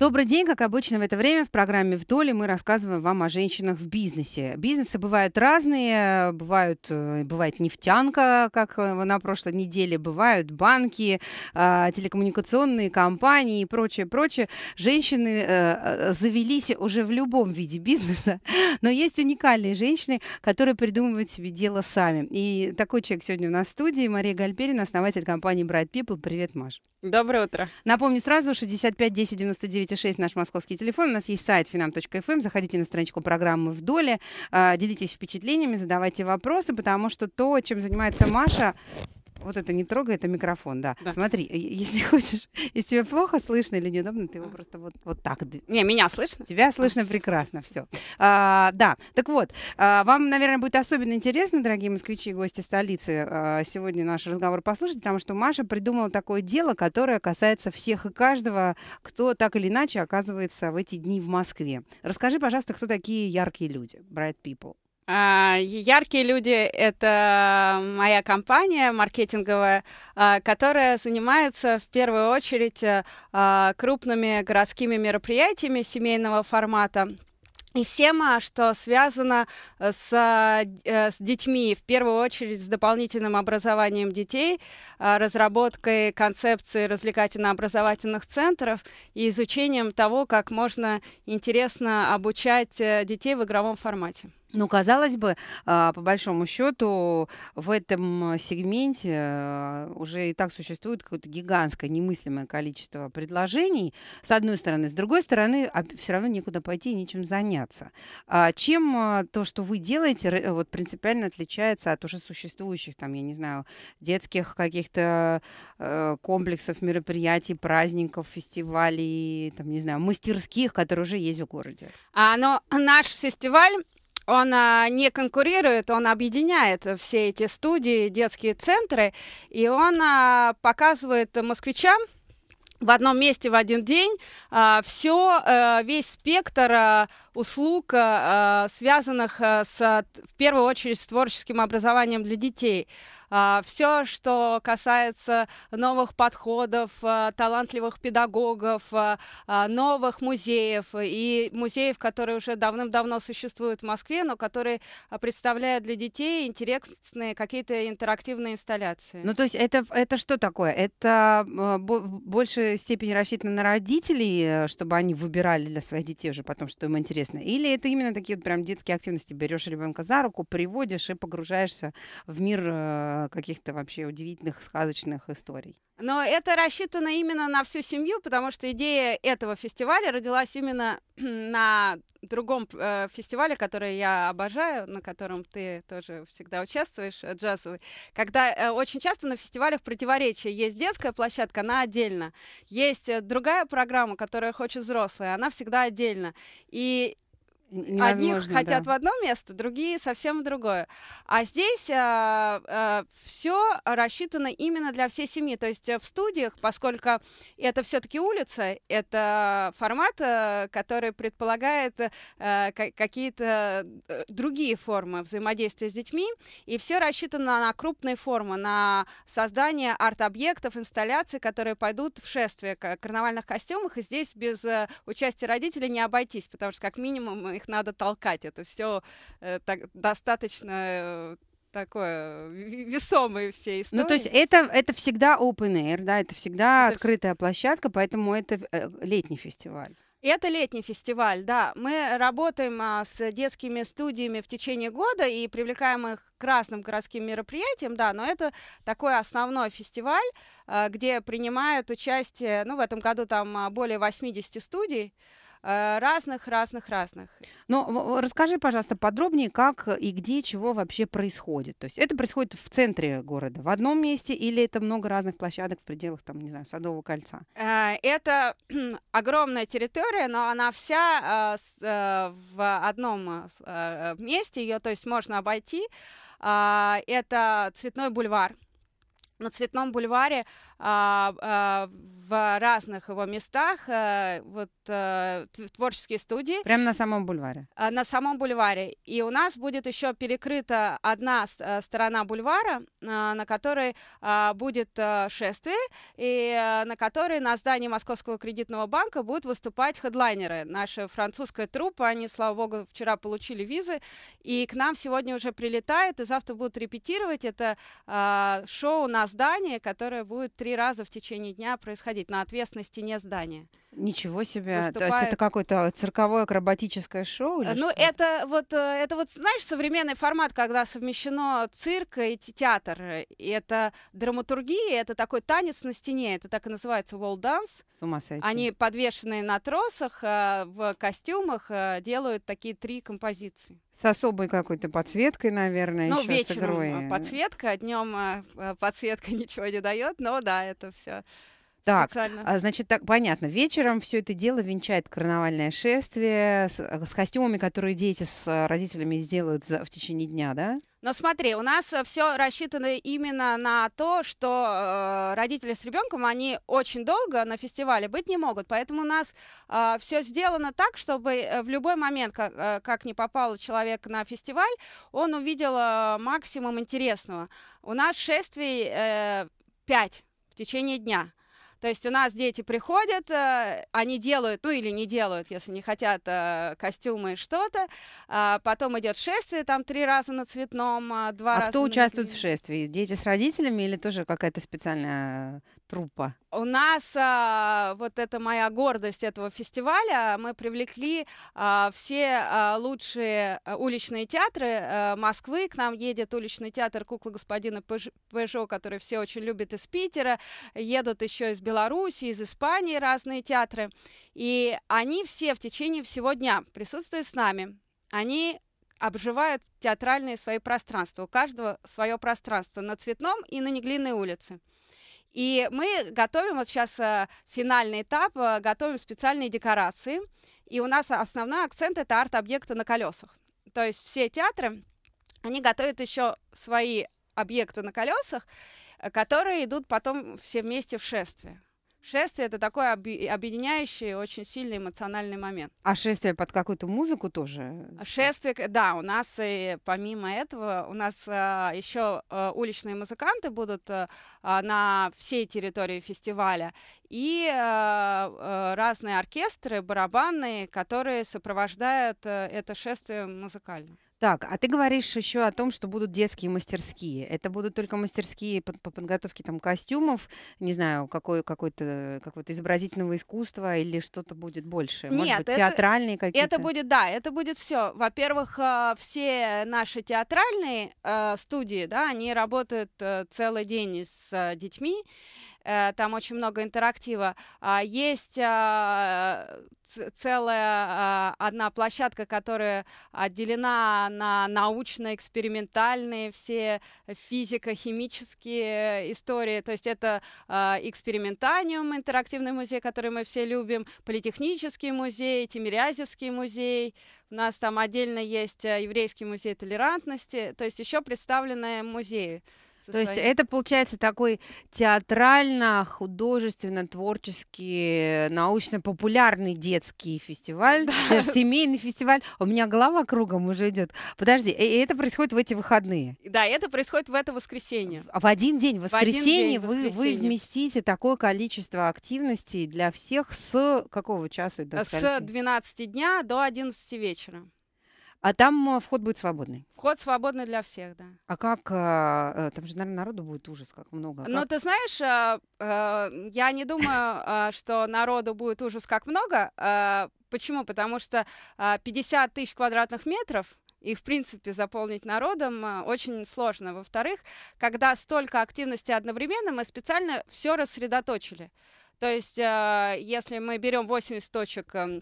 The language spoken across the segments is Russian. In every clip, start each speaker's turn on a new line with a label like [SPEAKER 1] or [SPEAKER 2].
[SPEAKER 1] Добрый день, как обычно в это время в программе «Вдоль» мы рассказываем вам о женщинах в бизнесе. Бизнесы бывают разные, бывают, э, бывает нефтянка, как э, на прошлой неделе, бывают банки, э, телекоммуникационные компании и прочее, прочее. Женщины завелись уже в любом виде бизнеса, но есть уникальные женщины, которые придумывают себе дело сами. И такой человек сегодня у нас в студии, Мария Гальперина, основатель компании Bright People. Привет, Маш. Доброе утро. Напомню сразу, 65 10 99 995 728 наш московский телефон. У нас есть сайт finam.fm. Эм. Заходите на страничку программы в доле, а, делитесь впечатлениями, задавайте вопросы, потому что то, чем занимается Маша, вот это не трогай, это микрофон, да. да. Смотри, если хочешь, если тебе плохо слышно или неудобно, ты его просто вот, вот так. Не, меня слышно. Тебя а, слышно а, прекрасно, все. А, да, так вот, а, вам, наверное, будет особенно интересно, дорогие москвичи и гости столицы, а, сегодня наш разговор послушать, потому что Маша придумала такое дело, которое касается всех и каждого, кто так или иначе оказывается в эти дни в Москве. Расскажи, пожалуйста, кто такие яркие люди, bright people?
[SPEAKER 2] А, яркие люди — это моя компания маркетинговая, а, которая занимается в первую очередь э, а, крупными городскими мероприятиями семейного формата и всем, что связано с, э, с детьми, в первую очередь с дополнительным образованием детей, разработкой концепции развлекательно-образовательных центров и изучением того, как можно интересно обучать э, детей в игровом формате.
[SPEAKER 1] Ну, казалось бы, а, по большому счету, в этом сегменте э, уже и так существует какое-то гигантское, немыслимое количество предложений, с одной стороны. С другой стороны, а, все равно некуда пойти и нечем заняться. А чем э, то, что вы делаете, вот принципиально отличается от уже существующих, там, я не знаю, детских каких-то э, комплексов, мероприятий, праздников, фестивалей, там, не знаю, мастерских, которые уже есть в городе?
[SPEAKER 2] А, но наш фестиваль он а, не конкурирует, он объединяет все эти студии, детские центры, и он а, показывает москвичам в одном месте в один день а, все, а, э, весь спектр а, услуг, э, э, связанных э, с, в первую очередь с творческим образованием для детей. А, Все, что касается новых подходов, талантливых педагогов, новых музеев и музеев, которые уже давным-давно существуют в Москве, но которые представляют для детей интересные какие-то интерактивные инсталляции. Ну, то есть это,
[SPEAKER 1] это что такое? Это в большей степени рассчитано на родителей, чтобы они выбирали для своих детей уже потом, что им интересно? интересно. Или это именно такие вот прям детские активности. Берешь ребенка за руку, приводишь и погружаешься в мир э, каких-то вообще удивительных сказочных историй.
[SPEAKER 2] Но это рассчитано именно на всю семью, потому что идея этого фестиваля родилась именно на другом э, фестивале, который я обожаю, на котором ты тоже всегда участвуешь, э, джазовый. Когда э, очень часто на фестивалях противоречия есть детская площадка, она отдельно, есть э, другая программа, которая хочет взрослые, она всегда отдельно. И Невозможно, Одних да. хотят в одно место, другие совсем в другое. А здесь э, а, э, а, все рассчитано именно для всей семьи. То есть э, в студиях, поскольку это все-таки улица, это формат, э, который предполагает э, какие-то э, другие формы взаимодействия с детьми, и все рассчитано на крупные формы, на создание арт-объектов, инсталляций, которые пойдут в шествие карнавальных костюмах. И здесь без э, участия родителей не обойтись, потому что как минимум их их надо толкать. Это все э, так, достаточно э, такое весомые все истории. Ну, то есть это,
[SPEAKER 1] это всегда open air, да, это всегда это открытая площадка, поэтому это э, летний фестиваль.
[SPEAKER 2] Это летний фестиваль, да. Мы работаем а, с детскими студиями в течение года и привлекаем их к разным городским мероприятиям, да, но это такой основной фестиваль, а, где принимают участие, ну, в этом году там а, более 80 студий, Э, разных, разных, разных.
[SPEAKER 1] Но расскажи, пожалуйста, подробнее, как и где, чего вообще происходит. То есть это происходит в центре города, в одном месте, или это много разных площадок в пределах, там, не знаю, Садового кольца?
[SPEAKER 2] Э, это огромная территория, но она вся э, в одном месте, ее, то есть, можно обойти. Это Цветной бульвар. На Цветном бульваре в разных его местах, э, вот э, творческие студии. Прямо
[SPEAKER 1] на самом бульваре?
[SPEAKER 2] Э, на самом бульваре. И у нас будет еще перекрыта одна сторона бульвара, на которой будет шествие, и на которой на здании Московского кредитного банка будут выступать хедлайнеры. Наша французская труппа, они, слава богу, вчера получили визы, и к нам сегодня уже прилетает, и завтра будут репетировать. Это шоу на здании, которое будет три раза в течение дня происходить происходить на отвесной не здание.
[SPEAKER 1] Ничего себе! Выступает... То есть это какое-то цирковое акробатическое шоу? Или ну,
[SPEAKER 2] это вот, э, это вот, знаешь, современный формат, когда совмещено цирк и театр. И это драматургия, это такой танец на стене, это так и называется wall dance.
[SPEAKER 1] С ума сойти. Они
[SPEAKER 2] подвешенные на тросах, э, в костюмах э, делают такие три композиции.
[SPEAKER 1] С особой какой-то подсветкой, наверное, ну, вечером игрой. подсветка,
[SPEAKER 2] а днем подсветка ничего не дает, но да, это все
[SPEAKER 1] так, специально. А, значит, так понятно. Вечером все это дело венчает карнавальное шествие с, э, с костюмами, которые дети с э, родителями сделают за, в течение дня, да?
[SPEAKER 2] Но смотри, у нас э, все рассчитано именно на то, что э, родители с ребенком, они очень долго на фестивале быть не могут. Поэтому у нас э, а, все сделано так, чтобы в любой момент, как, э, как не попал человек на фестиваль, он увидел э, максимум интересного. У нас шествий э, в течение дня. То есть у нас дети приходят, э, они делают, ну или не делают, если не хотят э, костюмы и что-то. А потом идет шествие, там три раза на цветном, а два а раза. А кто участвует в
[SPEAKER 1] шествии? Дети с родителями или тоже какая-то специальная труппа?
[SPEAKER 2] У нас а, вот это моя гордость этого фестиваля. Мы привлекли а, все а, лучшие а, уличные театры а, Москвы. К нам едет уличный театр куклы господина Пежо, который все очень любят из Питера. Едут еще из Беларуси, из Испании разные театры. И они все в течение всего дня присутствуют с нами. Они обживают театральные свои пространства. У каждого свое пространство на Цветном и на Неглинной улице. И мы готовим, вот сейчас э, финальный этап, э, готовим специальные декорации. И у нас основной акцент это арт-объекты на колесах. То есть все театры, они готовят еще свои объекты на колесах, э, которые идут потом все вместе в шествие. Шествие это такой объединяющий, очень сильный эмоциональный момент.
[SPEAKER 1] А шествие под какую-то музыку тоже?
[SPEAKER 2] А шествие, да, у нас и помимо этого, у нас а, еще а, уличные музыканты будут а, а на всей территории фестиваля и а, разные оркестры, барабанные, которые сопровождают э, это шествие музыкально.
[SPEAKER 1] Так, а ты говоришь еще о том, что будут детские мастерские. Это будут только мастерские по, по подготовке там костюмов, не знаю, какой, какой-то, какого-то изобразительного искусства или что-то будет больше? Может Нет, быть, это, театральные какие-то? Это будет,
[SPEAKER 2] да, это будет все. Во-первых, э, все наши театральные э, студии, да, они работают э, целый день с детьми. Э, там очень много интерактива. А, есть а, целая а, одна площадка, которая отделена на научно-экспериментальные все э, физико-химические э, истории. То есть это экспериментаниум, интерактивный музей, который мы все любим, политехнический музей, Тимирязевский музей. У нас там отдельно есть еврейский музей толерантности, то есть еще представленные музеи. То своей... есть это
[SPEAKER 1] получается такой театрально-художественно-творческий, э, научно-популярный детский фестиваль, да. даже семейный фестиваль. У меня голова кругом уже идет. Подожди, э, и это происходит в эти выходные?
[SPEAKER 2] Да, это происходит в это воскресенье. В
[SPEAKER 1] один день, в воскресенье, в один день, вы, воскресенье. вы вместите такое количество активностей для всех с какого часа? До с скольки?
[SPEAKER 2] 12 дня до 11 вечера.
[SPEAKER 1] А там э, вход будет свободный?
[SPEAKER 2] Вход свободный для всех, да.
[SPEAKER 1] А как? Э, э, там же, наверное, народу будет ужас, как много. А ну, как?
[SPEAKER 2] ты знаешь, я не думаю, что народу будет ужас, как много. Почему? Потому что 50 тысяч квадратных метров и, в принципе, заполнить народом очень сложно. Во-вторых, когда столько активности одновременно, мы специально все рассредоточили. То есть, если мы берем 80 точек эм,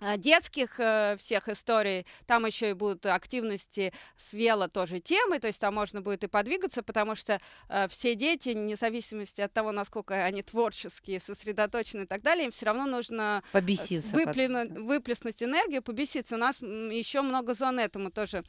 [SPEAKER 2] Э, детских э, всех историй, там еще и будут активности с вело тоже темы, то есть там можно будет и подвигаться, потому что э, все дети, вне зависимости от того, насколько они творческие, сосредоточены и так далее, им все равно нужно побеситься, выплеснуть энергию, побеситься. У нас еще много зон этому тоже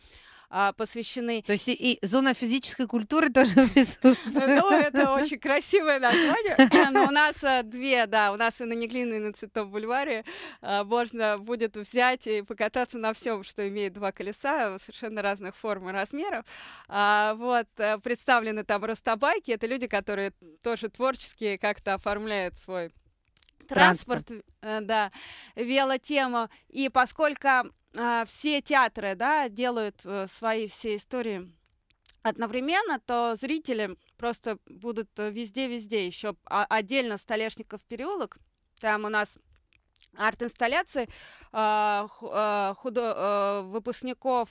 [SPEAKER 2] а, посвящены. То есть и, и зона физической культуры тоже присутствует. Ну, это очень красивое название. Но у нас э, две, да, у нас и на Неглинной, и на Цветном бульваре э, можно будет взять и покататься на всем, что имеет два колеса, совершенно разных форм и размеров. А, вот, э, представлены там ростобайки, это люди, которые тоже творчески как-то оформляют свой транспорт, транспорт. да, велотему. И поскольку а, все театры, да, делают э, свои все истории одновременно, то зрители просто будут э, везде-везде. Еще отдельно Столешников переулок, там у нас арт-инсталляции а, а, выпускников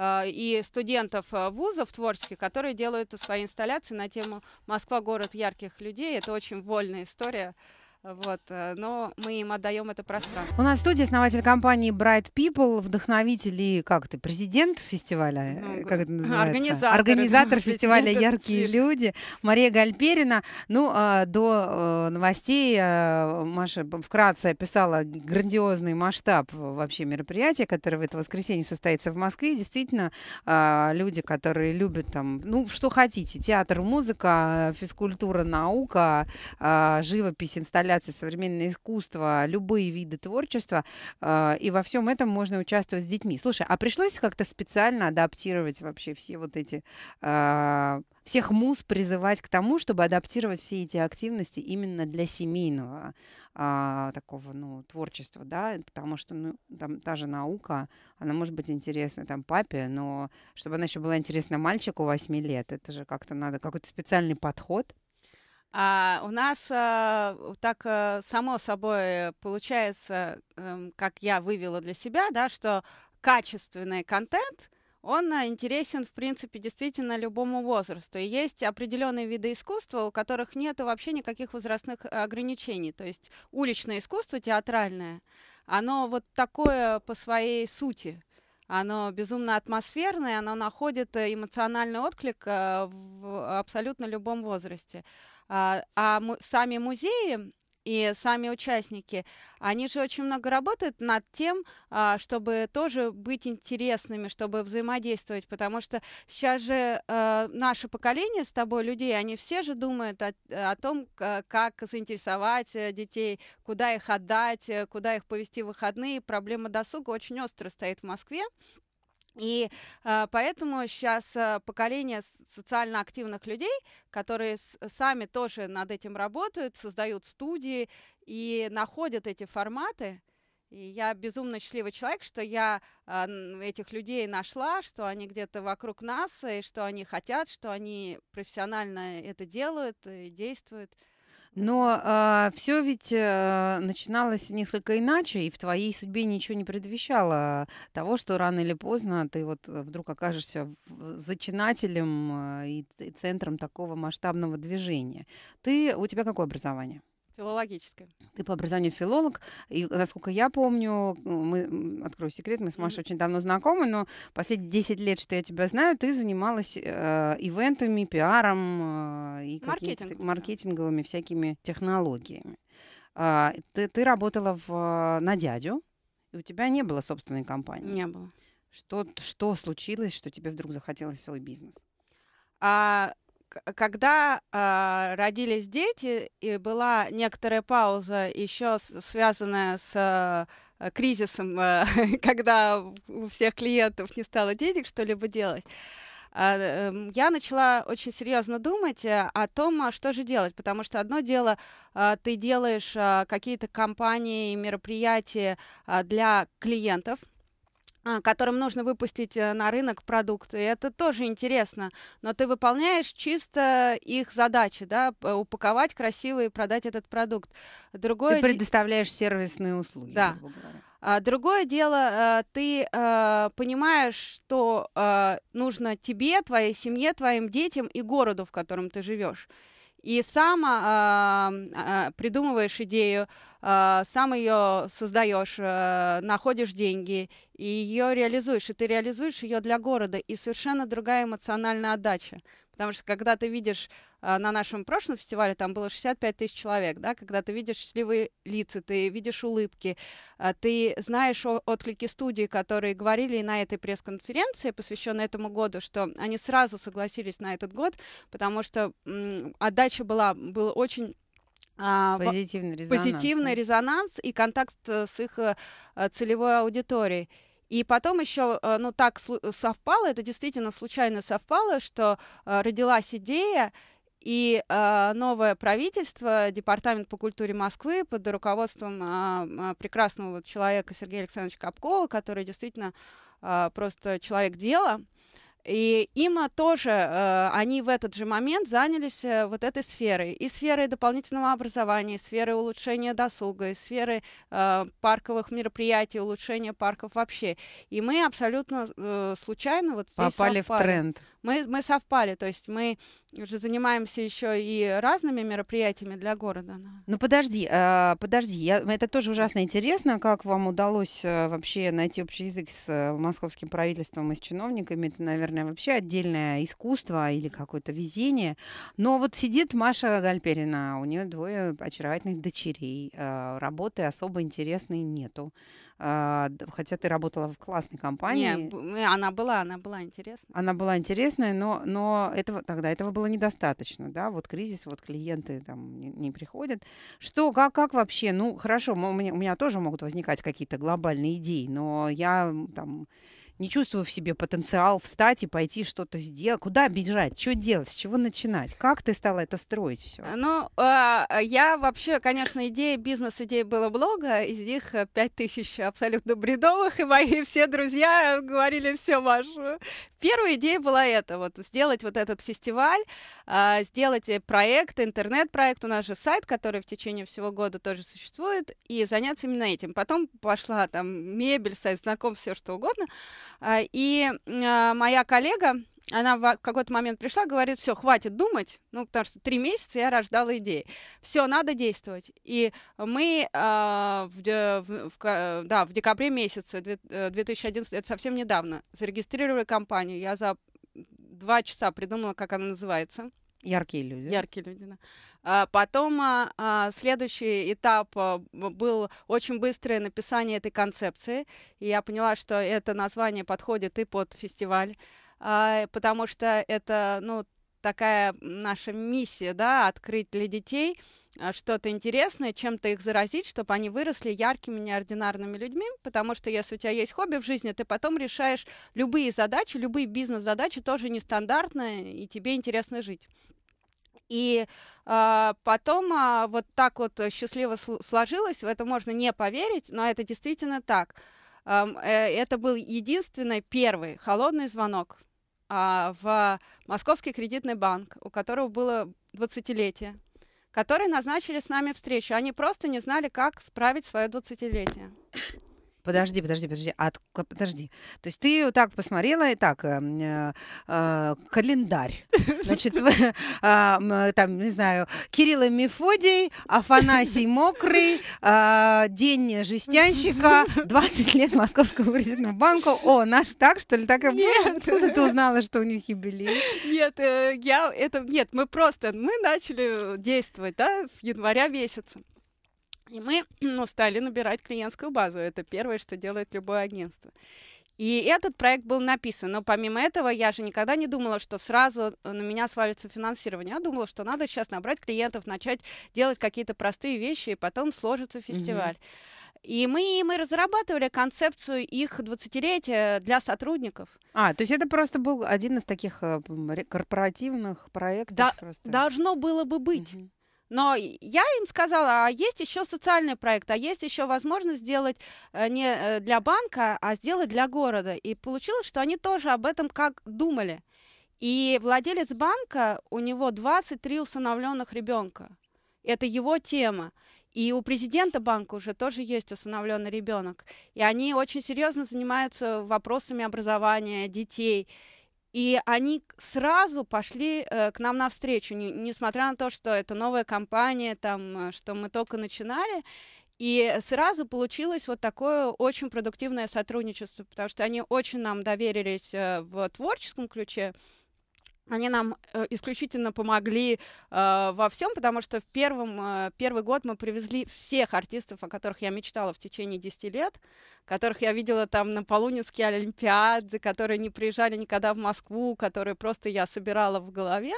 [SPEAKER 2] и студентов вузов творческих, которые делают свои инсталляции на тему «Москва – город ярких людей». Это очень вольная история. Вот, э, но мы им отдаем это пространство.
[SPEAKER 1] У нас в студии основатель компании Bright People, вдохновитель и, как ты, президент фестиваля? Ну, э, как это называется? Организатор. Организатор фестиваля «Яркие слишком. люди» Мария Гальперина. Ну, а, до э, новостей Маша вкратце описала грандиозный масштаб вообще мероприятия, которое в это воскресенье состоится в Москве. Действительно, а, люди, которые любят там, ну, что хотите, театр, музыка, физкультура, наука, а, живопись, инсталляция, инсталляции, современное искусство, любые виды творчества. Э, и во всем этом можно участвовать с детьми. Слушай, а пришлось как-то специально адаптировать вообще все вот эти э, всех муз призывать к тому, чтобы адаптировать все эти активности именно для семейного а, такого ну, творчества, да, потому что ну, там та же наука, она может быть интересна там папе, но чтобы она еще была интересна мальчику 8 лет, это же как-то надо какой-то специальный подход
[SPEAKER 2] а у нас а, так а, само собой получается, а, как я вывела для себя, да, что качественный контент, он а, интересен, в принципе, действительно любому возрасту. И есть определенные виды искусства, у которых нет вообще никаких возрастных а, ограничений. То есть уличное искусство, театральное, оно вот такое по своей сути. Оно безумно атмосферное, оно находит э, эмоциональный отклик а, в абсолютно любом возрасте. А, а сами музеи и сами участники, они же очень много работают над тем, а, чтобы тоже быть интересными, чтобы взаимодействовать, потому что сейчас же э, наше поколение с тобой людей, они все же думают о, о том, как заинтересовать э, детей, куда их отдать, э, куда их повести в выходные. Проблема досуга очень остро стоит в Москве. И э, поэтому сейчас э, поколение социально активных людей, которые сами тоже над этим работают, создают студии и находят эти форматы. И я безумно счастливый человек, что я э, этих людей нашла, что они где-то вокруг нас, и что они хотят, что они профессионально это делают и действуют.
[SPEAKER 1] Но э, а, все ведь э, начиналось несколько иначе, и в твоей судьбе ничего не предвещало того, что рано или поздно ты вот э, вдруг окажешься зачинателем э, и, и центром такого масштабного движения. Ты, у тебя какое образование?
[SPEAKER 2] Филологическое.
[SPEAKER 1] Ты по образованию филолог, и насколько я помню, мы, открою секрет, мы с Машей mm-hmm. очень давно знакомы, но последние 10 лет, что я тебя знаю, ты занималась э, ивентами, пиаром э, и Маркетинг. маркетинговыми всякими технологиями. Э, ты, ты работала в, на дядю, и у тебя не было собственной компании. Не было. Что, что случилось, что тебе вдруг захотелось свой бизнес?
[SPEAKER 2] А, когда э, родились дети, и была некоторая пауза, еще связанная с э, кризисом, э, когда у всех клиентов не стало денег что-либо делать, эм, я начала очень серьезно думать э, о том, что же делать, потому что одно дело, ты делаешь какие-то компании, мероприятия для клиентов, а, которым нужно выпустить э, на рынок продукт И это тоже интересно. Но ты выполняешь чисто их задачи, да, упаковать красиво и продать этот продукт. Другое... Ты
[SPEAKER 1] предоставляешь сервисные услуги. Да.
[SPEAKER 2] А, другое дело, э, ты э, понимаешь, что нужно тебе, твоей семье, твоим детям и городу, в котором ты живешь и сам э, придумываешь идею, э, сам ее создаешь, э, находишь деньги и ее реализуешь, и ты реализуешь ее для города, и совершенно другая эмоциональная отдача, потому что когда ты видишь а, на нашем прошлом фестивале там было 65 тысяч человек, да, когда ты видишь счастливые лица, ты видишь улыбки, а, ты знаешь отклики студии, которые говорили на этой пресс-конференции, посвященной этому году, что они сразу согласились на этот год, потому что отдача была, был очень а, Позитивный резонанс. Позитивный резонанс и контакт э, с их э, э, целевой аудиторией. И потом еще, ну так совпало, это действительно случайно совпало, что родилась идея, и э, новое правительство, Департамент по культуре Москвы под руководством э, прекрасного человека Сергея Александровича Капкова, который действительно э, просто человек дела, и им тоже, э, они в этот же момент занялись э, вот этой сферой. И сферой дополнительного образования, и сферой улучшения досуга, и сферой э, парковых мероприятий, улучшения парков вообще. И мы абсолютно э, случайно вот здесь Попали совпали. в тренд мы, мы совпали, то есть мы уже занимаемся еще и разными мероприятиями для города.
[SPEAKER 1] Ну подожди, а, подожди, я, это тоже ужасно интересно, как вам удалось э, вообще найти общий язык с э, московским правительством и с чиновниками, это, наверное, вообще отдельное искусство или какое-то везение. Но вот сидит Маша Гальперина, у нее двое очаровательных дочерей, а, работы особо интересной нету. А, хотя ты работала в классной компании.
[SPEAKER 2] Не, она была, она была интересная.
[SPEAKER 1] Она была интересная, но, но этого, тогда этого было недостаточно, да, вот кризис, вот клиенты там не, не приходят. Что, как, как вообще, ну, хорошо, у меня, у меня тоже могут возникать какие-то глобальные идеи, но я там не чувствую в себе потенциал встать и пойти что-то сделать. Куда бежать? Что делать? С чего начинать? Как ты стала это строить все?
[SPEAKER 2] Э, ну, а, а я вообще, конечно, идеи, бизнес-идей было много, из них 5000 э, абсолютно бредовых, и мои все друзья говорили, все, ваше первая идея была это вот сделать вот этот фестиваль, а, сделать э, проект, интернет-проект, у нас же сайт, который в течение всего года тоже существует, и заняться именно этим. Потом пошла там мебель, сайт, знаком, все что угодно. А, и а, моя коллега она в какой-то момент пришла, говорит, все, хватит думать, ну, потому что три месяца я рождала идеи. Все, надо действовать. И мы э, в, в, в, да, в декабре месяце 2011, э, это совсем недавно, зарегистрировали компанию. Я за два часа придумала, как она называется.
[SPEAKER 1] Яркие люди. Яркие
[SPEAKER 2] люди, да. А потом а, следующий этап был очень быстрое написание этой концепции. И я поняла, что это название подходит и под фестиваль. А, потому что это, ну, такая наша миссия, да, открыть для детей а, что-то интересное, чем-то их заразить, чтобы они выросли яркими, неординарными людьми, потому что если у тебя есть хобби в жизни, ты потом решаешь любые задачи, любые бизнес-задачи тоже нестандартные, и тебе интересно жить. И э, потом э, вот так вот счастливо сложилось, в это можно не поверить, но это действительно так. Э, это был единственный первый холодный звонок а, в Московский кредитный банк, у которого было 20-летие, которые назначили с нами встречу. Они просто не знали, как справить свое 20-летие.
[SPEAKER 1] Подожди, подожди, подожди. А, подожди. То есть ты так посмотрела и так эм, э, э, календарь. Значит, а, там, не знаю, Кирилл и Мефодий, Афанасий Мокрый, а, День жестянщика, 20
[SPEAKER 2] лет Московского кредитного банка. О, наш так, что ли? Так и Откуда ты узнала, что у них юбилей? Нет, э, я это... Нет, мы просто... Мы начали действовать, да, с января месяца. И мы ну, стали набирать клиентскую базу. Это первое, что делает любое агентство. И этот проект был написан. Но помимо этого, я же никогда не думала, что сразу э, на меня свалится финансирование. Я думала, что надо сейчас набрать клиентов, начать делать какие-то простые вещи, и потом сложится фестиваль. Mm-hmm. И мы, мы разрабатывали концепцию их 20-летия для сотрудников.
[SPEAKER 1] А, то есть это просто был
[SPEAKER 2] один из таких э, корпоративных проектов? Да, просто. Должно было бы быть. Угу. Но я им сказала, а есть еще социальный проект, а есть еще возможность сделать э, не э, для банка, а сделать для города. И получилось, что они тоже об этом как думали. И владелец банка, у него 23 усыновленных ребенка. Это его тема. И у президента банка уже тоже есть усыновленный ребенок. И они очень серьезно занимаются вопросами образования детей. И они сразу пошли э, к нам навстречу, не, несмотря на то, что это новая компания, там, э, что мы только начинали. И сразу получилось вот такое очень продуктивное сотрудничество, потому что они очень нам доверились э, в творческом ключе, они нам э, исключительно помогли э, во всем, потому что в первом, э, первый год мы привезли всех артистов, о которых я мечтала в течение 10 лет, которых я видела там на Полунинские Олимпиады, которые не приезжали никогда в Москву, которые просто я собирала в голове.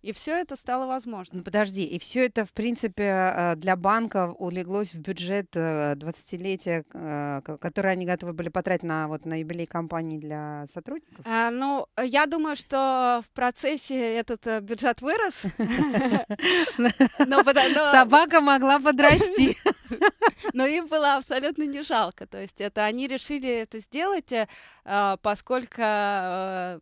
[SPEAKER 2] И все это стало возможно. Ну, подожди,
[SPEAKER 1] и все это, в принципе, э, для банков улеглось в бюджет 20-летия, э, э, который они готовы были потратить на, вот, на юбилей компании для сотрудников?
[SPEAKER 2] А, ну, я думаю, что в процессе этот бюджет вырос.
[SPEAKER 1] Собака могла подрасти.
[SPEAKER 2] Но им было абсолютно не жалко. То есть это они решили это сделать, поскольку это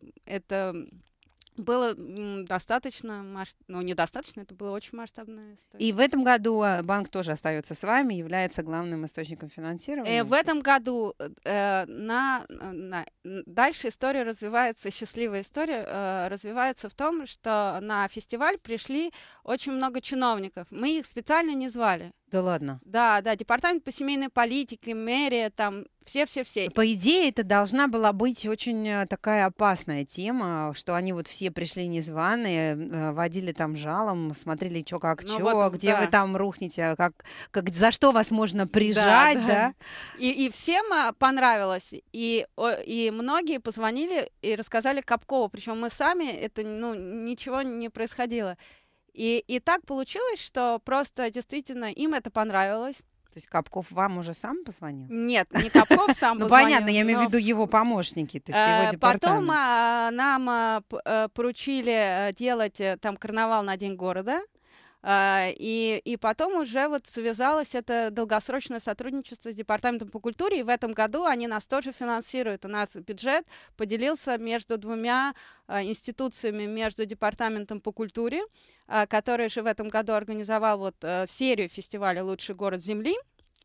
[SPEAKER 2] было достаточно, масш... ну, недостаточно, это было очень масштабная история.
[SPEAKER 1] И в этом году э, банк тоже остается с вами, является главным источником э, финансирования. И в
[SPEAKER 2] этом году э, э на, на... дальше история развивается, счастливая история э, развивается в том, что на фестиваль пришли очень много чиновников. Мы их специально не звали. Да ладно. Да, да, департамент по семейной политике, мэрия, там все-все-все. По
[SPEAKER 1] идее, это должна была быть очень э, такая опасная тема, что они вот все пришли незваные, э, водили там жалом, смотрели, что как ну, чё, вот, где да. вы там рухнете, а как, как, за что вас можно прижать, да? да. да?
[SPEAKER 2] И, и всем а, понравилось, и, и многие позвонили и рассказали Капкову, причем мы сами, это ну, ничего не происходило. И, и так получилось, что просто действительно им это понравилось.
[SPEAKER 1] То есть Капков вам уже сам позвонил?
[SPEAKER 2] Нет, не Капков сам ну, позвонил. Ну, понятно, я имею в виду его
[SPEAKER 1] помощники, то есть его э, Потом
[SPEAKER 2] а, нам а, э, поручили э, делать там карнавал на День города. А, и, и потом уже вот связалось это долгосрочное сотрудничество с Департаментом по культуре, и в этом году они нас тоже финансируют. У нас бюджет поделился между двумя а, институциями, между Департаментом по культуре, а, который же в этом году организовал вот э, серию фестиваля «Лучший город Земли»,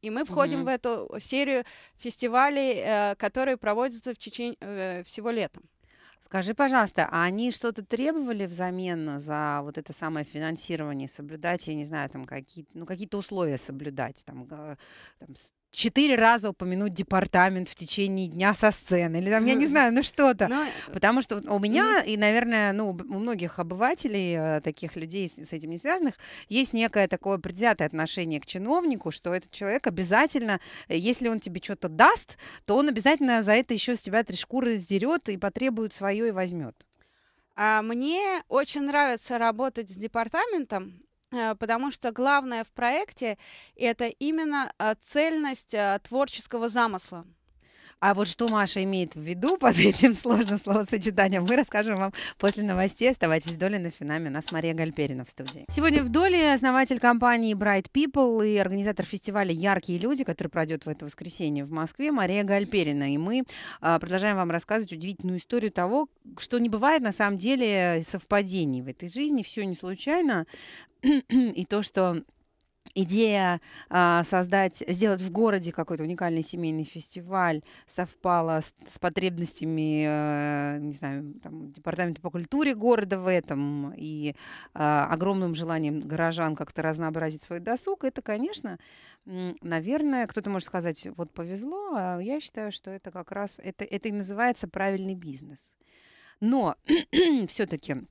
[SPEAKER 2] и мы входим mm-hmm. в эту серию фестивалей, э, которые проводятся в течение э, всего летом.
[SPEAKER 1] Скажи, пожалуйста, а они что-то требовали взамен за вот это самое финансирование, соблюдать, я не знаю, там какие, ну, какие-то условия соблюдать, там, там четыре раза упомянуть департамент в течение дня со сцены, или там, я не знаю, ну что-то. Но... Э, Потому что у меня, и, наверное, ну, у многих обывателей, э, таких людей с этим не связанных, есть некое такое предвзятое отношение к чиновнику, что этот человек обязательно, э, если он тебе что-то даст, то он обязательно за это еще с тебя три шкуры сдерет и потребует свое и возьмет.
[SPEAKER 2] А мне очень нравится работать с департаментом, Э, потому что главное в проекте это именно э, цельность э, творческого замысла.
[SPEAKER 1] А вот что Маша имеет в виду под этим сложным словосочетанием, мы расскажем вам после новостей. Оставайтесь в доле на финаме. У нас Мария Гальперина в студии. Сегодня в доле основатель компании Bright People и организатор фестиваля «Яркие люди», который пройдет в это воскресенье в Москве, Мария Гальперина. И мы продолжаем вам рассказывать удивительную историю того, что не бывает на самом деле совпадений в этой жизни. Все не случайно. и то, что идея а, создать, сделать в городе какой-то уникальный семейный фестиваль совпала с, с потребностями, э, не знаю, там, департамента по культуре города в этом и э, огромным желанием горожан как-то разнообразить свой досуг, это, конечно, наверное, кто-то может сказать, вот повезло, а я считаю, что это как раз, это, это и называется правильный бизнес. Но все-таки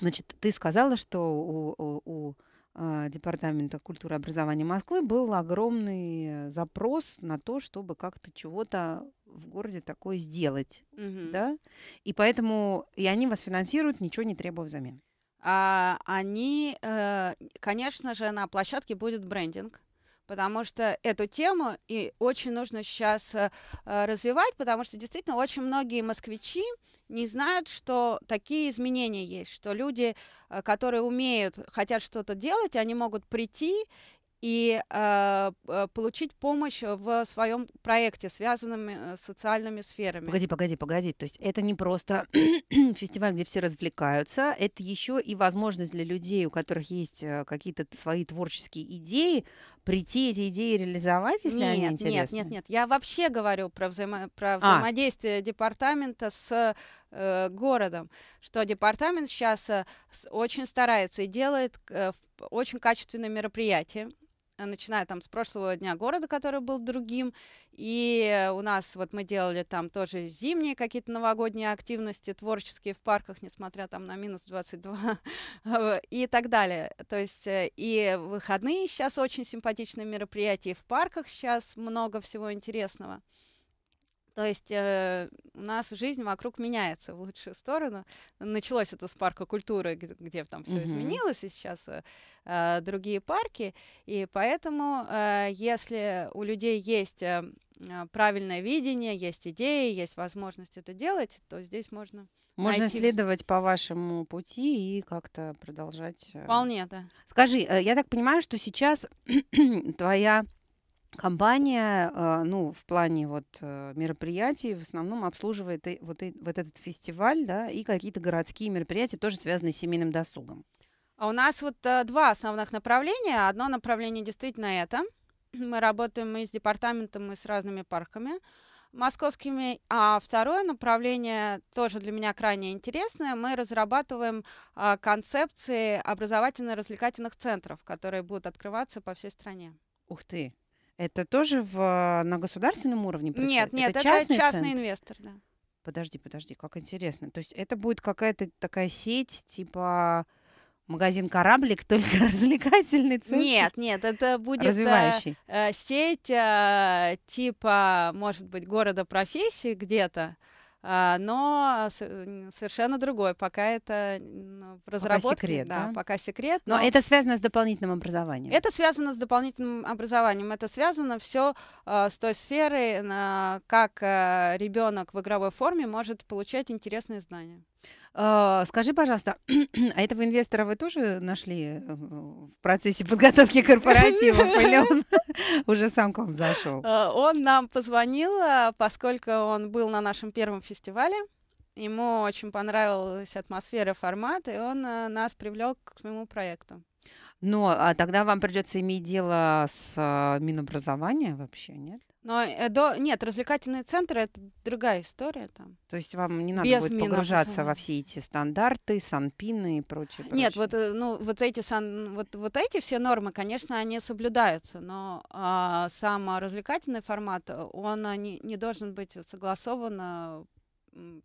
[SPEAKER 1] Значит, ты сказала, что у, у, у а, Департамента культуры и образования Москвы был огромный э, запрос на то, чтобы как-то чего-то в городе такое сделать, угу. да? И поэтому и они вас финансируют, ничего не требуя взамен.
[SPEAKER 2] А, они, э, конечно же, на площадке будет брендинг потому что эту тему и очень нужно сейчас э, э, развивать, потому что действительно очень многие москвичи не знают, что такие изменения есть, что люди, э, которые умеют, хотят что-то делать, они могут прийти и э, получить помощь в своем проекте, связанном с социальными сферами. Погоди,
[SPEAKER 1] погоди, погоди. То есть это не просто фестиваль, где все развлекаются, это еще и возможность для людей, у которых есть какие-то свои творческие идеи, прийти эти идеи реализовать, если нет, они интересны? Нет, нет, нет.
[SPEAKER 2] Я вообще говорю про, взаимо про а. взаимодействие а. департамента с э, городом, что департамент сейчас э, очень старается и делает э, очень качественные мероприятия Э, начиная там с прошлого дня города, который был другим, и у нас вот мы делали там тоже зимние какие-то новогодние активности, творческие в парках, несмотря там на минус 22 и так далее. То есть э, и выходные сейчас очень симпатичные мероприятия, и в парках сейчас много всего интересного. То есть э, у нас жизнь вокруг меняется в лучшую сторону. Началось это с парка культуры, где, где там все mm-hmm. изменилось, и сейчас э, э, другие парки. И поэтому, э, если у людей есть э, э, правильное видение, есть идеи, есть возможность это делать, то здесь можно можно найти...
[SPEAKER 1] следовать по вашему пути и как-то продолжать. Э. Вполне, да. Скажи, я так понимаю, что сейчас твоя Компания, э, ну, в плане вот э, мероприятий в основном обслуживает вот, вот этот фестиваль, да, и какие-то городские мероприятия, тоже связанные с семейным досугом.
[SPEAKER 2] А у нас вот э, два основных направления. Одно направление действительно это. Мы работаем и с департаментом, и с разными парками московскими. А второе направление тоже для меня крайне интересное. Мы разрабатываем а, концепции образовательно-развлекательных центров, которые будут открываться по всей стране.
[SPEAKER 1] Ух ты! Это тоже в, на государственном уровне? Происходит? Нет, нет, это, это частный, частный центр? инвестор, да. Подожди, подожди, как интересно. То есть это будет какая-то такая сеть, типа магазин «Кораблик», только развлекательный
[SPEAKER 2] центр? Нет, нет, это будет э, Развивающий. Э, сеть э, типа, может быть, города профессии где-то, а, но совершенно другое. Пока это в разработке. Пока секрет, да, да? пока секрет. Но... но это
[SPEAKER 1] связано с дополнительным образованием.
[SPEAKER 2] Это связано с дополнительным образованием. Это связано все э, а, с той сферой э, как э, ребенок в игровой форме может получать интересные знания.
[SPEAKER 1] А, скажи, пожалуйста, а этого инвестора вы тоже нашли в процессе подготовки корпоратива? Или он уже сам к вам зашел?
[SPEAKER 2] А, он нам позвонил, а, поскольку он был на нашем первом фестивале. Ему очень понравилась атмосфера, формат, и он нас привлек к своему проекту.
[SPEAKER 1] Ну, а тогда вам придется иметь дело с Минобразованием вообще, нет?
[SPEAKER 2] Но э, до... нет, развлекательные центры это другая история там.
[SPEAKER 1] То есть вам не надо Без будет погружаться во все эти стандарты, санпины и прочее. прочее. Нет,
[SPEAKER 2] вот э, ну вот эти сан... вот вот эти все нормы, конечно, они соблюдаются, но а, сам развлекательный формат он а, не, не должен быть согласован а,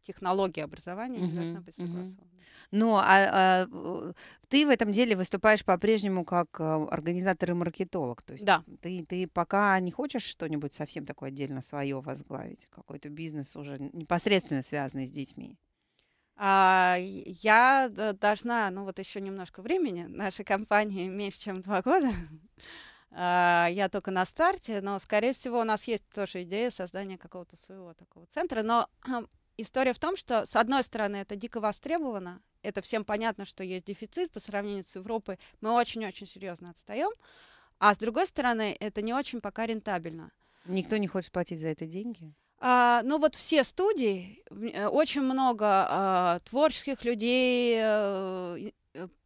[SPEAKER 2] технология образования угу, uh должна быть
[SPEAKER 1] согласована. Угу. Uh Ну, а, а э, ты в этом деле выступаешь по-прежнему как э, организатор и маркетолог, то есть да. ты, ты пока не хочешь что-нибудь совсем такое отдельно свое
[SPEAKER 2] возглавить, какой-то бизнес уже непосредственно связанный с детьми? А, я должна, ну вот еще немножко времени, нашей компании меньше, чем два года, а, я только на старте, но, скорее всего, у нас есть тоже идея создания какого-то своего такого центра, но история в том, что, с одной стороны, это дико востребовано, это всем понятно, что есть дефицит по сравнению с Европой, мы очень-очень серьезно отстаем, а с другой стороны, это не очень пока рентабельно. Никто не хочет платить за это деньги? А, ну вот все студии, э, очень много а, творческих людей, а,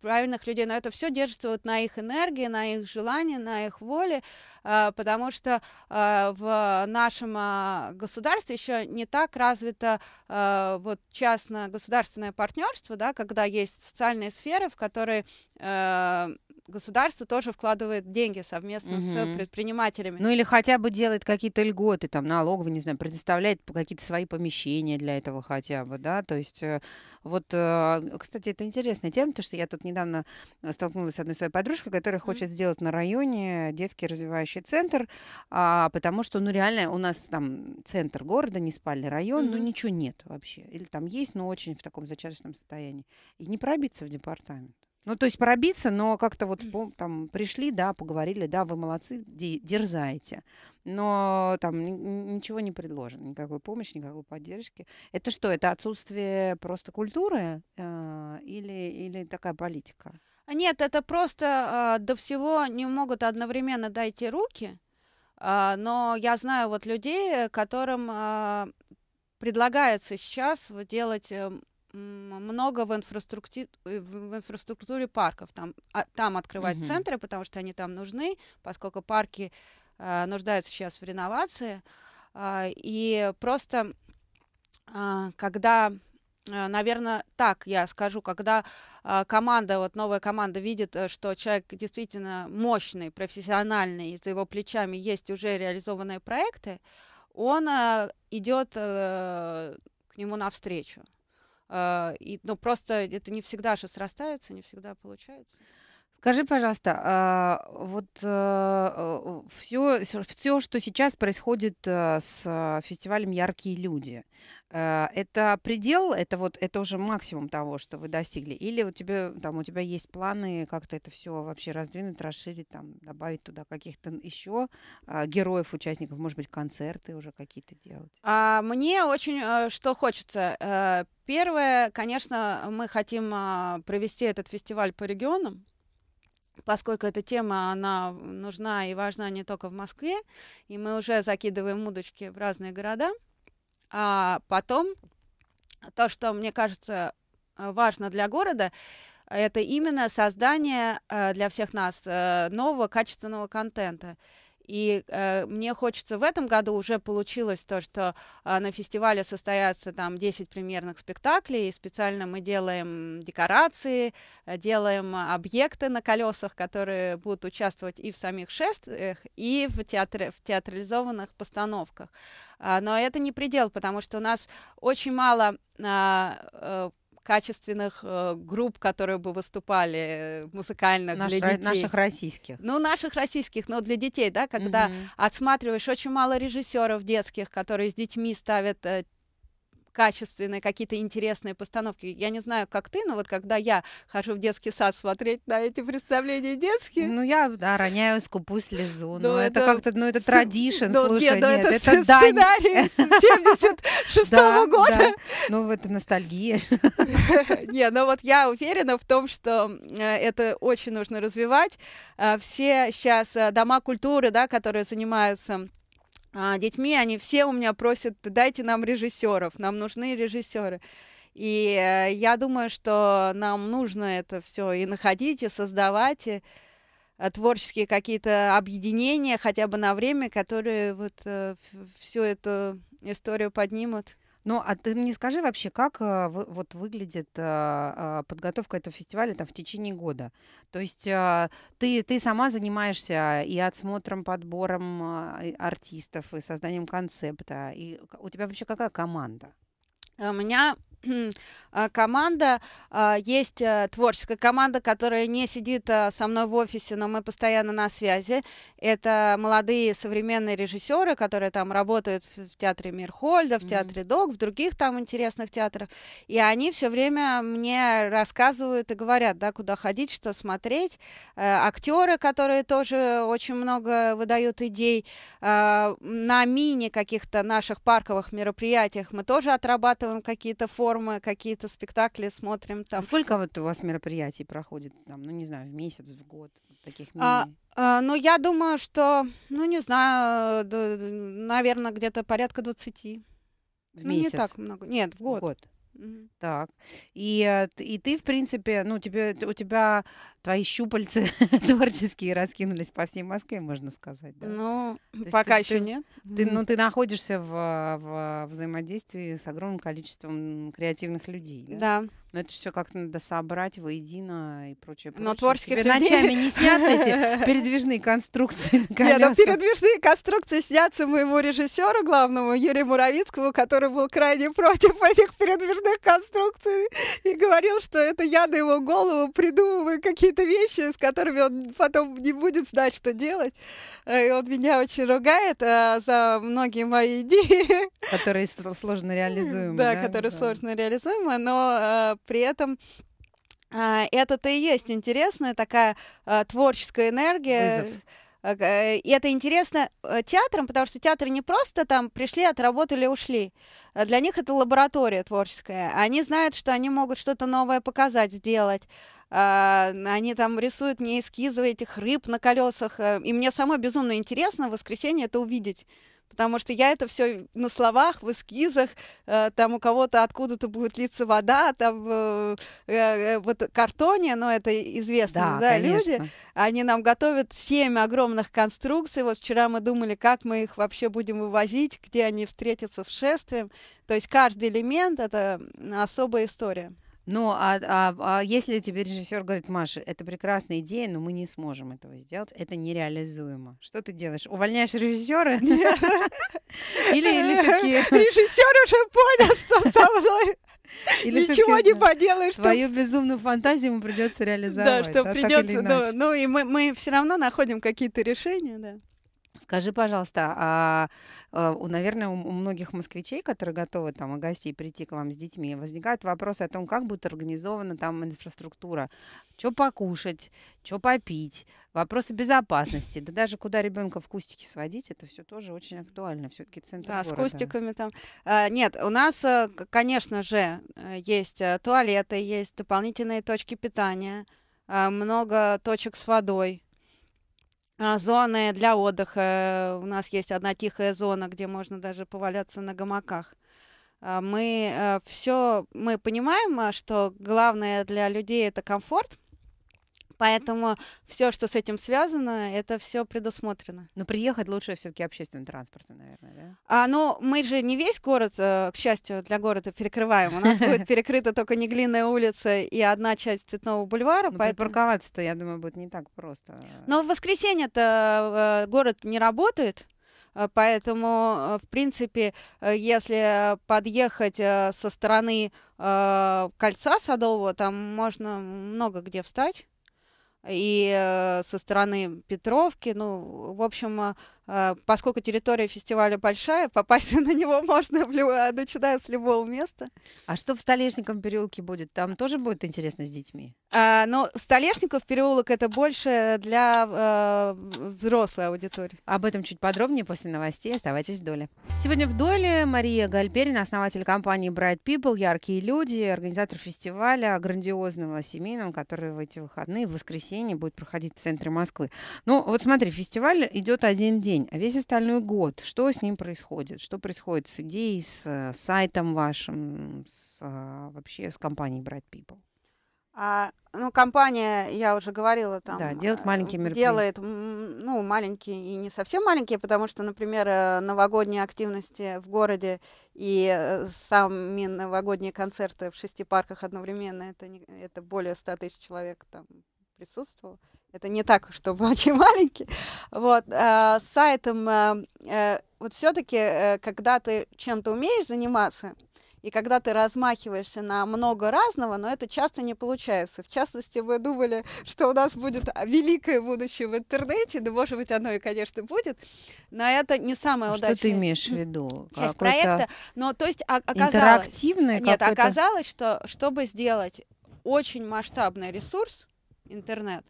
[SPEAKER 2] правильных людей, но это все держится вот на их энергии, на их желании, на их воле, а, потому что а, в нашем а, государстве еще не так развито а, вот частно-государственное партнерство, да, когда есть социальные сферы, в которые а, государство тоже вкладывает деньги совместно угу. с предпринимателями. Ну или
[SPEAKER 1] хотя бы делает какие-то льготы, там, налоговые, не знаю, предоставляет какие-то свои помещения для этого хотя бы, да, то есть э, вот, э, кстати, это интересная тема, потому что я тут недавно столкнулась с одной своей подружкой, которая хочет mm-hmm. сделать на районе детский развивающий центр, а, потому что, ну, реально у нас там центр города, не спальный район, mm-hmm. ну, ничего нет вообще. Или там есть, но очень в таком зачаточном состоянии. И не пробиться в департамент. Ну, то есть пробиться, но как-то вот там пришли, да, поговорили, да, вы молодцы, дерзаете. Но там ничего не предложено, никакой помощи, никакой поддержки. Это что, это отсутствие просто культуры э, или, или такая политика?
[SPEAKER 2] А нет, это просто э, до всего не могут одновременно дойти руки, э, но я знаю вот людей, которым э, предлагается сейчас делать эм, много в, инфраструкти э, в инфраструктуре парков. Там, а, там открывать mm-hmm. центры, потому что они там нужны, поскольку парки э, нуждаются сейчас в реновации. Э, и просто, э, когда, э, наверное, так я скажу, когда э, команда, вот новая команда видит, э, что человек действительно мощный, профессиональный, и за его плечами есть уже реализованные проекты, он э, идет э, к нему навстречу. А, и, но ну, просто это не всегда же срастается, не всегда получается.
[SPEAKER 1] Скажи, пожалуйста, а, вот все, э, все, что сейчас происходит э, с э, фестивалем «Яркие люди», это предел, это вот, это уже максимум того, что вы достигли, или у тебя там у тебя есть планы как-то это все вообще раздвинуть, расширить, там добавить туда каких-то еще а, героев, участников, может быть, концерты уже какие-то делать?
[SPEAKER 2] А, мне очень что хочется. Первое, конечно, мы хотим а, провести этот фестиваль по регионам поскольку эта тема, она нужна и важна не только в Москве, и мы уже закидываем удочки в разные города. А потом, то, что мне кажется э, важно для города, это именно создание э, для всех нас э, нового качественного контента. И э, мне хочется в этом году уже получилось то, что э, на фестивале состоятся там 10 премьерных спектаклей, и специально мы делаем декорации, э, делаем объекты на колесах, которые будут участвовать и в самих шествиях, и в, театре, в театрализованных постановках. Э, но это не предел, потому что у нас очень мало а, э, качественных э, групп, которые бы выступали э, музыкально Наш, для детей. Наших российских. Ну, наших российских, но для детей, да, когда угу. отсматриваешь очень мало режиссеров детских, которые с детьми ставят э, качественные, какие-то интересные постановки. Я не знаю, как ты, но вот когда я хожу в детский сад смотреть на эти представления детские... Ну, я да, роняю скупую слезу. Ну, ну это, это как-то, ну, это традишн, ну, слушай, нет, ну, это, это сценарий дань.
[SPEAKER 1] 76 -го года. Да. Ну, это ностальгия.
[SPEAKER 2] Не, ну вот я уверена в том, что э, это очень нужно развивать. Э, все сейчас э, дома культуры, да, которые занимаются а, детьми, они все у меня просят, дайте нам режиссеров, нам нужны режиссеры. И э, я думаю, что нам нужно это все и находить, и создавать, и э, творческие какие-то объединения хотя бы на время, которые вот э, всю эту историю поднимут.
[SPEAKER 1] Ну, а ты мне скажи вообще, как э, вот выглядит э, а, подготовка этого фестиваля там в течение года? То есть э, ты, ты сама занимаешься и отсмотром, подбором э, артистов, и созданием концепта. И у тебя вообще какая команда?
[SPEAKER 2] Э, у меня а, команда. А, есть э, творческая команда, которая не сидит э, со мной в офисе, но мы постоянно на связи. Это молодые современные режиссеры, которые там работают в театре Мирхольда, в театре Док, в других там интересных театрах. И они все время мне рассказывают и говорят, да, куда ходить, что смотреть. Э, актеры, которые тоже очень много выдают идей. На мини каких-то наших парковых мероприятиях мы тоже отрабатываем какие-то формы формы, какие-то спектакли смотрим а там. А
[SPEAKER 1] сколько вот у вас мероприятий проходит там, ну не знаю, в месяц, в год таких? Мини? А,
[SPEAKER 2] а, ну я думаю, что, ну не знаю, наверное, где-то порядка 20. В ну, месяц. не так много. Нет, в год. В год.
[SPEAKER 1] Так. И, э, и ты, в принципе, ну, тебе, у тебя твои щупальцы творческие раскинулись по всей Москве, можно сказать, да? Ну, есть пока ты- еще ты- нет. Ты, ну, ты находишься в, в взаимодействии с огромным количеством креативных людей, да? Да. Но это все как-то надо собрать воедино и прочее, Но прочее. творческих Тебе людей- ночами не снятся эти передвижные конструкции на Нет, ну, а
[SPEAKER 2] передвижные конструкции снятся моему режиссеру главному Юрию Муравицкому, который был крайне против этих передвижных сложных конструкций и говорил, что это я на его голову придумываю какие-то вещи, с которыми он потом не будет знать, что делать. Э, и он меня очень ругает а, за многие мои идеи. Которые сложно реализуемы. Да, да которые да. сложно реализуемы, но а, при этом а, это-то и есть интересная такая а, творческая энергия. Вызов а, э, и это интересно э, театрам, потому что театры не просто там пришли, отработали, ушли. А для них это лаборатория творческая. Они знают, что они могут что-то новое показать, сделать. А, они там рисуют мне эскизы этих рыб на колесах. Э, и мне самой безумно интересно в воскресенье это увидеть потому что я это все на словах, в эскизах, э, там у кого-то откуда-то будет литься вода, там э, э, э вот картоне, но ну, это известно, да, да люди, они нам готовят семь огромных конструкций, вот вчера мы думали, как мы их вообще будем вывозить, где они встретятся с шествием, то есть каждый элемент это особая история. Ну,
[SPEAKER 1] а, а, а если тебе режиссер говорит, Маша, это прекрасная идея, но мы не сможем этого сделать, это нереализуемо. Что ты делаешь? Увольняешь режиссера? Или, или все-таки...
[SPEAKER 2] Режиссер уже понял, что со мной или Ничего не поделаешь. Твою что... безумную фантазию ему придется реализовать. Да, что да, придется. Да, ну и мы, мы все равно находим какие-то решения, да.
[SPEAKER 1] Скажи, пожалуйста, а, а у, наверное, у, многих москвичей, которые готовы там и гостей прийти к вам с детьми, возникают вопросы о том, как будет организована там инфраструктура, что покушать, что попить, вопросы безопасности, да даже куда ребенка в кустики сводить, это все тоже очень актуально, все-таки центр да, города. с кустиками
[SPEAKER 2] там. А, нет, у нас, э, конечно же, э, есть э, туалеты, есть дополнительные точки питания, а, много точек с водой, а, зоны для отдыха. У нас есть одна тихая зона, где можно даже поваляться на гамаках. А, мы э, все, мы понимаем, а, что главное для людей это комфорт, Поэтому все, что с этим связано, это все предусмотрено. Но приехать лучше все-таки общественным транспортом, наверное, да? А, ну, мы же не весь город, э, к счастью, для города перекрываем. У нас будет перекрыта только неглинная улица и одна часть Цветного бульвара. Но ну, поэтому... парковаться-то, я думаю, будет не так просто. Но в воскресенье-то э, город не работает. Э, поэтому, в принципе, если подъехать со стороны кольца садового, там можно много где встать и э, со стороны Петровки, ну, в общем, э, а, поскольку территория фестиваля большая, попасть на него можно, начиная с любого места. А что в Столешниковом переулке будет? Там тоже
[SPEAKER 1] будет интересно с детьми?
[SPEAKER 2] А, но ну, Столешников переулок это больше для э, взрослой аудитории.
[SPEAKER 1] Об этом чуть подробнее после новостей. Оставайтесь в доле. Сегодня в доле Мария Гальперина, основатель компании Bright People, яркие люди, организатор фестиваля грандиозного семейного, который в эти выходные, в воскресенье будет проходить в центре Москвы. Ну вот смотри, фестиваль идет один день день, а весь остальной год, что с ним происходит? Что происходит с идеей, с э, сайтом вашим, с, а, вообще с компанией Bright People?
[SPEAKER 2] А, ну, компания, я уже говорила, там... Да,
[SPEAKER 1] делает э, маленькие мероприятия. Делает,
[SPEAKER 2] ну, маленькие и не совсем маленькие, потому что, например, э, новогодние активности в городе и сами новогодние концерты в шести парках одновременно, это, не, это более 100 тысяч человек там присутствовал. Это не так, чтобы очень маленький. Вот, э, с сайтом, э, э вот все-таки, э, когда ты чем-то умеешь заниматься, и когда ты размахиваешься на много разного, но это часто не получается. В частности, мы думали, что у нас будет великое будущее в интернете, да, может быть, оно и, конечно, будет, но это не самое а удачное. Что ты имеешь в
[SPEAKER 1] виду? Часть проекта.
[SPEAKER 2] Но то есть а, оказалось... Интерактивное Нет, оказалось, что чтобы сделать очень масштабный ресурс, интернет.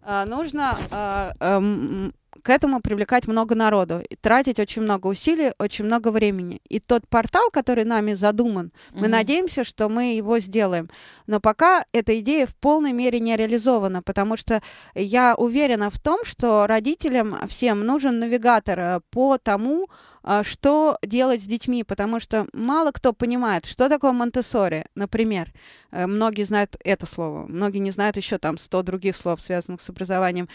[SPEAKER 2] А, нужно а, эм, к этому привлекать много народу, и тратить очень много усилий, очень много времени. И тот портал, который нами задуман, mm-hmm. мы надеемся, что мы его сделаем. Но пока эта идея в полной мере не реализована, потому что я уверена в том, что родителям всем нужен навигатор э, по тому, а что делать с детьми, потому что мало кто понимает, что такое монте например. Э, многие знают это слово, многие не знают еще там 100 других слов, связанных с образованием.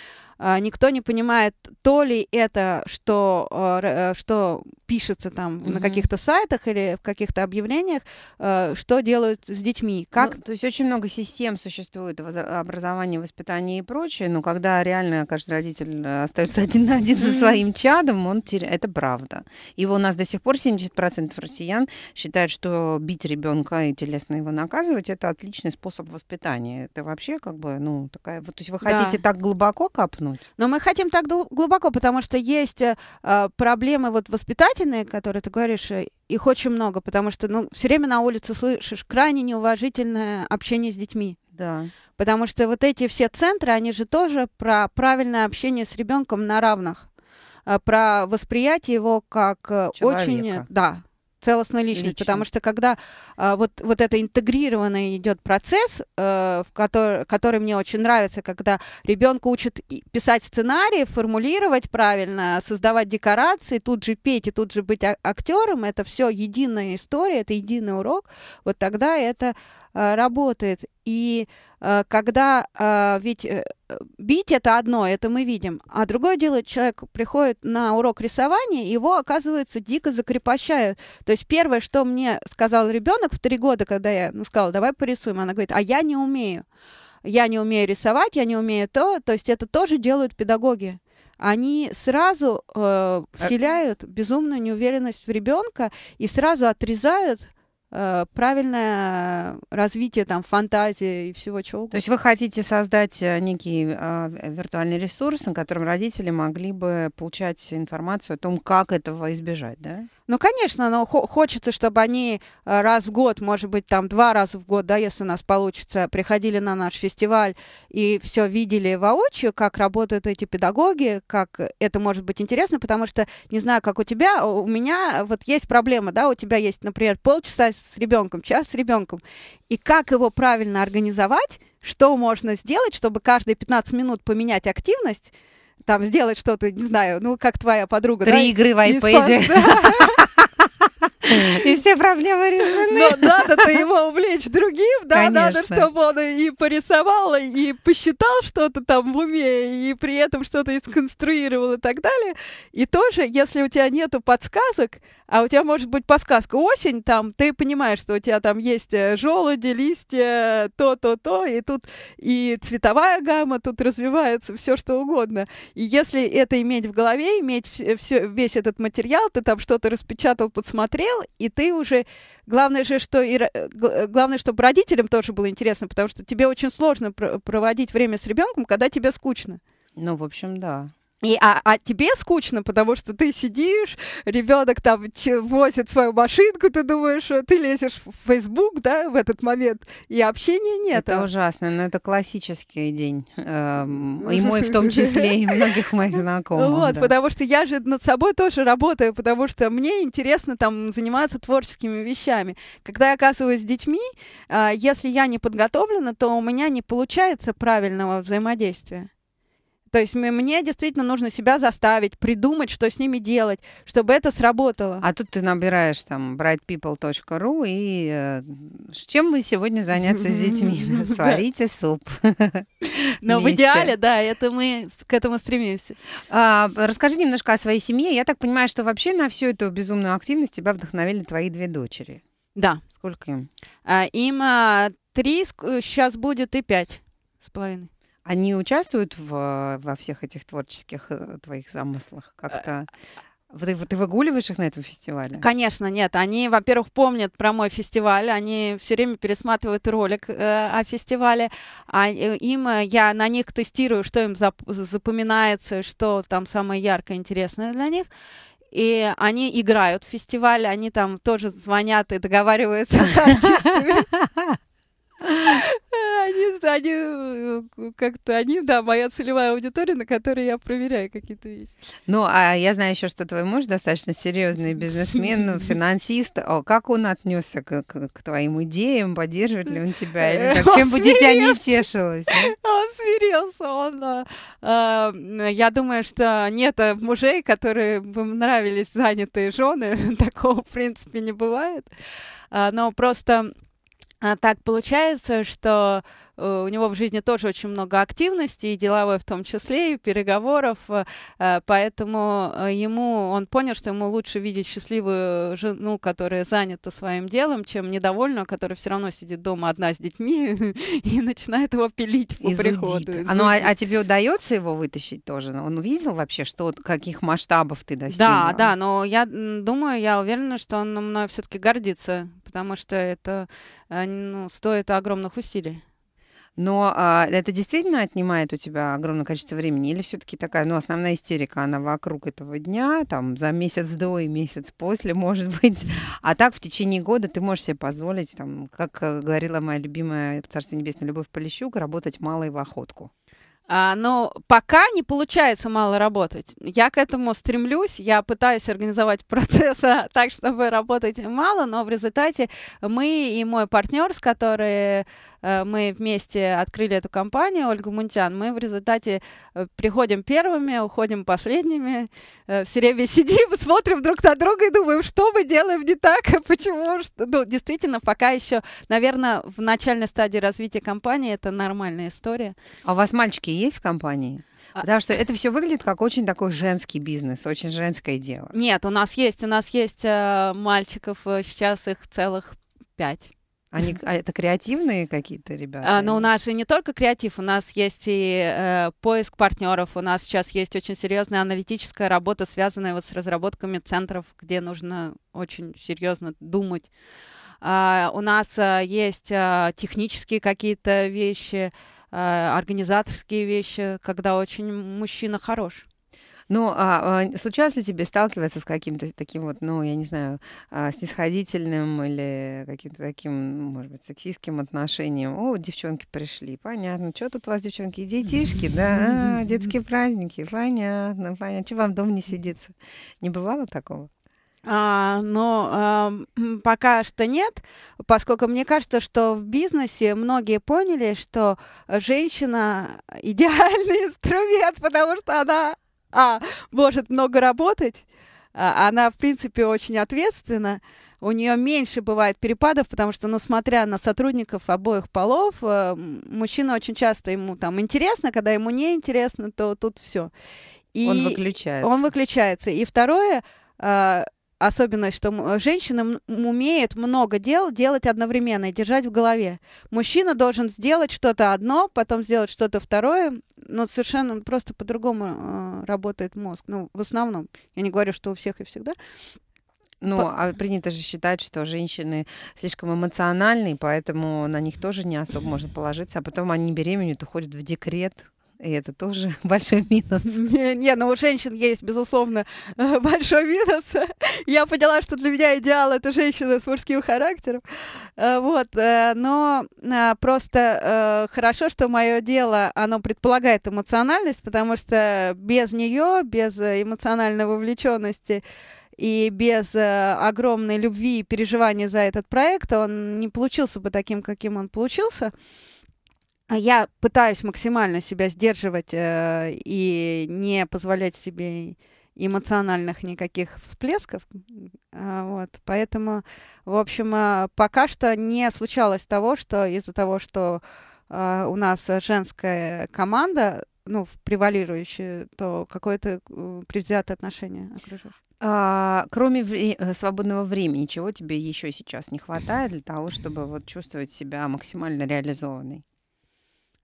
[SPEAKER 2] А никто не понимает, то ли это, что, э, э, что пишется там mm-hmm. на каких-то сайтах или в каких-то объявлениях, что делают с детьми. Как... Ну, то есть очень
[SPEAKER 1] много систем существует в образовании, воспитании и прочее, но когда реально каждый родитель остается один на один со своим чадом, он теря... это правда. Его у нас до сих пор 70% россиян считают, что бить ребенка и телесно его наказывать это отличный способ воспитания. Это вообще как бы, ну, такая... вот, То есть вы хотите да. так глубоко копнуть?
[SPEAKER 2] Но мы хотим так глубоко, потому что есть э, а, проблемы вот воспитательные, которые ты говоришь, э, их очень много, потому что ну, все время на улице слышишь крайне неуважительное общение с детьми. Да. Потому что вот эти все центры, они же тоже про правильное общение с ребенком на равных. Э, про восприятие его как э, Человека. очень... Да, целостной личности, Лично. потому что когда а, вот, вот это интегрированный идет процесс, э, в который, который мне очень нравится, когда ребенка учат писать сценарии, формулировать правильно, создавать декорации, тут же петь и тут же быть а-, актером, это все единая история, это единый урок, вот тогда это Э, работает. И э, когда э, ведь бить это одно, это мы видим, а другое дело, человек приходит на урок рисования, его, оказывается, дико закрепощают. То есть первое, что мне сказал ребенок в три года, когда я ну, сказала, давай порисуем, она говорит, а я не умею. Я не умею рисовать, я не умею то. То есть это тоже делают педагоги они сразу э, вселяют безумную неуверенность в ребенка и сразу отрезают Э, правильное развитие там фантазии и всего чего угодно. То есть
[SPEAKER 1] вы хотите создать э, некий э, виртуальный ресурс, на котором родители могли бы получать информацию о том, как этого избежать, да?
[SPEAKER 2] Ну, конечно, но хо- хочется, чтобы они э, раз в год, может быть, там два раза в год, да, если у нас получится, приходили на наш фестиваль и все видели воочию, как работают эти педагоги, как это может быть интересно, потому что, не знаю, как у тебя, у меня вот есть проблема, да, у тебя есть, например, полчаса с ребенком, час с ребенком. И как его правильно организовать, что можно сделать, чтобы каждые 15 минут поменять активность, там сделать что-то, не знаю, ну, как твоя подруга. Три да? игры в iPad. И все проблемы решены. Но надо-то его увлечь другим, да, Конечно. надо, чтобы он и порисовал, и посчитал что-то там в уме, и при этом что-то сконструировал и так далее. И тоже, если у тебя нету подсказок, а у тебя может быть подсказка осень, там ты понимаешь, что у тебя там есть э, желуди, листья, то-то-то, и тут и цветовая гамма, тут развивается все что угодно. И если это иметь в голове, иметь все, весь этот материал, ты там что-то распечатал, подсмотрел, и ты уже... Главное же, что и, э, э, главное, чтобы родителям тоже было интересно, потому что тебе очень сложно проводить время с ребенком, когда тебе скучно. Ну, в общем, да. И, а, а тебе скучно, потому что ты сидишь, ребенок там возит свою машинку, ты думаешь, э, ты лезешь в Facebook, да, в этот момент, и общения
[SPEAKER 1] нет. Это ужасно, но это классический день. Эм, и мой в том числе, и многих моих знакомых. Вот, да. потому
[SPEAKER 2] что я же над собой тоже работаю, потому что мне интересно там заниматься творческими вещами. Когда я оказываюсь с детьми, э, если я не подготовлена, то у меня не получается правильного взаимодействия. То есть мне действительно нужно себя заставить, придумать, что с ними делать, чтобы это сработало.
[SPEAKER 1] А тут ты набираешь там brightpeople.ru и э,
[SPEAKER 2] чем мы сегодня заняться с детьми? Сварите
[SPEAKER 1] суп. Но в идеале,
[SPEAKER 2] да, это мы к этому стремимся.
[SPEAKER 1] А, расскажи немножко о своей семье. Я так понимаю, что вообще на всю эту безумную активность тебя вдохновили твои две дочери. Да. Сколько им?
[SPEAKER 2] А, им а, три, сейчас э, будет и пять с половиной.
[SPEAKER 1] Они участвуют в, э, во всех этих творческих э, твоих замыслах э, как-то? Ты, ты выгуливаешь их на этом фестивале?
[SPEAKER 2] Конечно, нет. Они, во-первых, помнят про мой фестиваль, они все время пересматривают ролик э, о фестивале. А, им я на них тестирую, что им зап запоминается, что там самое яркое, интересное для них и они играют в фестивале, они там тоже звонят и договариваются с артистами они э, как-то, они, да, моя целевая аудитория, на которой я проверяю какие-то вещи.
[SPEAKER 1] Ну, а я знаю еще, что твой муж достаточно серьезный бизнесмен, ну, финансист. о Как он отнесся к, к, к твоим идеям? Поддерживает ли он тебя? Или как, чем бы дитя не э, тешилось?
[SPEAKER 2] Он смирился, он... Э, я думаю, что нет мужей, которые бы нравились занятые жены. Такого, в принципе, не бывает. А, но просто так получается, что у него в жизни тоже очень много активности, и деловой в том числе, и переговоров, э, э, поэтому э, ему, он понял, что ему лучше видеть счастливую жену, которая занята своим делом, чем недовольную, которая все равно сидит дома одна с детьми и начинает его пилить по приходу. А, ну, а, а
[SPEAKER 1] тебе удается его вытащить тоже? Ну, он увидел вообще, что, каких масштабов ты достигла? Да, да,
[SPEAKER 2] но я думаю, я уверена, что он мной все-таки гордится, потому что это ну, стоит огромных усилий.
[SPEAKER 1] Но а, это действительно отнимает у тебя огромное количество времени? Или все-таки такая, ну, основная истерика, она вокруг этого дня, там, за месяц до и месяц после, может быть. А так в течение года ты можешь себе позволить, там, как э, говорила моя любимая «Царство
[SPEAKER 2] небесное» Любовь Полищук, работать мало и в охотку. А, но пока не получается мало работать. Я к этому стремлюсь, я пытаюсь организовать процесс а, так, чтобы работать мало, но в результате мы и мой партнер, с которым Э, мы вместе открыли эту компанию, Ольгу Мунтян, мы в результате э, приходим первыми, уходим последними, э, все время сидим, смотрим друг на друга и думаем, что мы делаем не так, а почему, что... ну, действительно, пока еще, наверное, в начальной стадии развития компании это нормальная история.
[SPEAKER 1] А у вас мальчики есть в компании? А Потому что это все выглядит как очень такой женский бизнес, очень женское дело.
[SPEAKER 2] Нет, у нас есть, у нас есть э, мальчиков, сейчас их целых пять.
[SPEAKER 1] Они, а это креативные какие-то ребята? А,
[SPEAKER 2] ну, у нас же не только креатив, у нас есть и э, поиск партнеров, у нас сейчас есть очень серьезная аналитическая работа, связанная вот с разработками центров, где нужно очень серьезно думать. А, у нас а, есть а, технические какие-то вещи, а, организаторские вещи, когда очень мужчина хорош.
[SPEAKER 1] Ну, а, а случалось ли тебе сталкиваться с каким-то таким вот, ну, я не знаю, а, снисходительным или каким-то таким, ну, может быть, сексистским отношением? О, девчонки пришли, понятно. Что тут у вас, девчонки, и детишки, да? А, детские праздники,
[SPEAKER 2] понятно, понятно. Чего вам дома не сидится?
[SPEAKER 1] Не бывало такого?
[SPEAKER 2] А, но а, пока что нет, поскольку мне кажется, что в бизнесе многие поняли, что женщина идеальный инструмент, потому что она а, может много работать. А, она, в принципе, очень ответственна. У нее меньше бывает перепадов, потому что, ну, смотря на сотрудников обоих полов, э, мужчина очень часто ему там интересно, когда ему не интересно, то тут все. И он выключается. Он выключается. И второе, а, особенность, что женщина умеет много дел делать одновременно и держать в голове. Мужчина должен сделать что-то одно, потом сделать что-то второе, но совершенно просто по-другому э, работает мозг. Ну, в основном. Я не говорю, что у всех и всегда. Ну, а принято
[SPEAKER 1] же считать, что женщины слишком эмоциональны, поэтому на них тоже не особо можно положиться, а потом они беременеют, уходят в декрет. И это тоже большой минус.
[SPEAKER 2] Не, не, ну у женщин есть, безусловно, большой минус. Я поняла, что для меня идеал — это женщина с мужским характером. Э, вот, э, но э, просто хорошо, что мое дело, оно предполагает эмоциональность, потому что без нее, без эмоциональной вовлеченности и без огромной любви и переживания за этот проект он не получился бы таким, каким он получился. А я пытаюсь максимально себя сдерживать э, и не позволять себе эмоциональных никаких всплесков. А, вот. Поэтому, в общем, э, пока что не случалось того, что из-за того, что э, у нас женская команда, ну, превалирующая, то какое-то э, предвзятое отношение окружающих.
[SPEAKER 1] А, кроме вре- э, свободного времени, чего тебе еще сейчас не хватает для того, чтобы вот чувствовать себя максимально реализованной?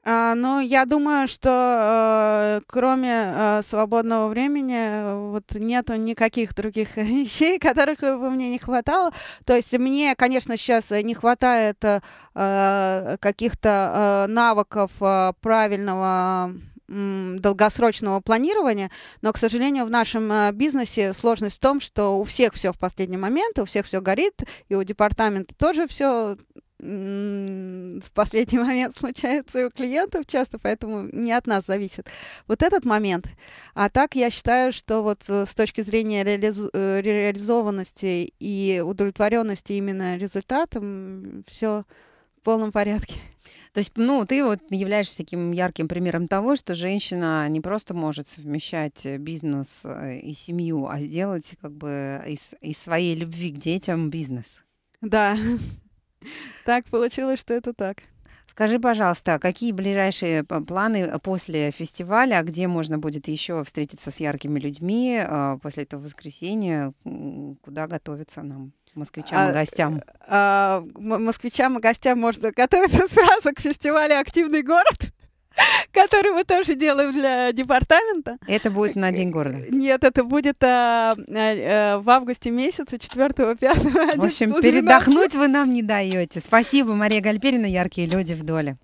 [SPEAKER 2] А, ну, я думаю, что э, кроме э, свободного времени вот нету никаких других вещей, которых бы мне не хватало. То есть мне, конечно, сейчас не хватает э, каких-то э, навыков э, правильного долгосрочного планирования, но, к сожалению, в нашем э, бизнесе сложность в том, что у всех все в последний момент, у всех все горит, и у департамента тоже все в последний момент случается и у клиентов часто, поэтому не от нас зависит. Вот этот момент. А так я считаю, что вот э, с точки зрения реализ... Э, реализованности и удовлетворенности именно результатом все в полном порядке. То есть,
[SPEAKER 1] ну, ты вот являешься таким ярким примером того, что женщина не просто может совмещать э, бизнес и семью, а сделать как бы из, из своей любви к детям бизнес.
[SPEAKER 2] Да, Так получилось, что это так. Скажи,
[SPEAKER 1] пожалуйста, какие ближайшие э, планы э, после фестиваля, где можно будет еще встретиться с яркими людьми э, после этого воскресенья, куда готовиться нам? москвичам и а, гостям?
[SPEAKER 2] А, а, москвичам и гостям можно готовиться сразу к фестивалю «Активный город». который мы тоже делаем для департамента. Это будет
[SPEAKER 1] на День города? Э,
[SPEAKER 2] нет, это будет а, а, э, в августе месяце, 4 5 В общем, передохнуть
[SPEAKER 1] вы нам не даете. Спасибо, Мария Гальперина, яркие люди в доле.